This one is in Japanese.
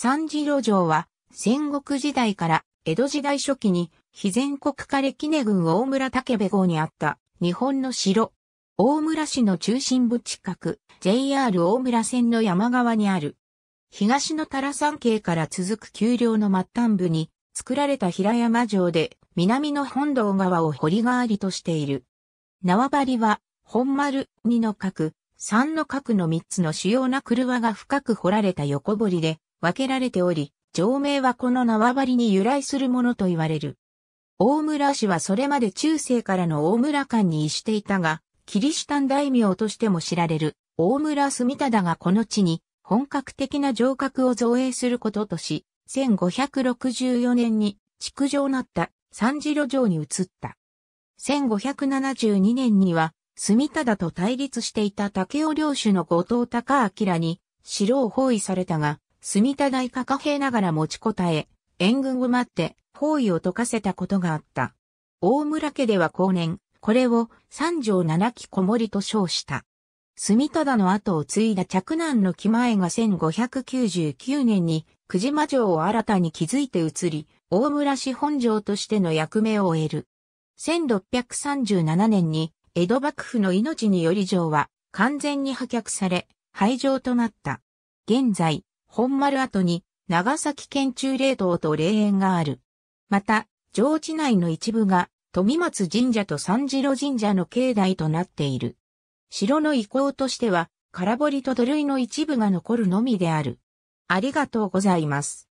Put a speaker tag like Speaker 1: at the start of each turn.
Speaker 1: 三次
Speaker 2: 路城は戦国時代から江戸時代初期に非全国化歴根郡大村武部号にあった日本の城。大村市の中心部近く JR 大村線の山側にある。東の多良山系から続く丘陵の末端部に作られた平山城で南の本堂側を堀代わりとしている。縄張りは本丸2の角、3の角の3つの主要な車が深く掘られた横堀で分けられており、城名はこの縄張りに由来するものと言われる。大村氏はそれまで中世からの大村間に移していたが、キリシタン大名としても知られる大村住忠がこの地に本格的な城郭を造営することとし、1564年に築城なった三次路城に移った。1572年には、住忠と対立していた竹尾領主の後藤隆明に城を包囲されたが、住田大化貨幣ながら持ちこたえ、援軍を待って包囲を解かせたことがあった。大村家では後年、これを三条七木小森と称した。住田の後を継いだ嫡男の木前が1599年に久島城を新たに築いて移り、大村市本城としての役目を終える。1637年に江戸幕府の命により城は完全に破却され、廃城となった。現在、本丸跡に長崎県中霊堂と霊園がある。また、上地内の一部が富松神社と三次郎神社の境内となっている。城の遺構としては、空堀と土塁の一部が残るのみである。ありがとうございま
Speaker 1: す。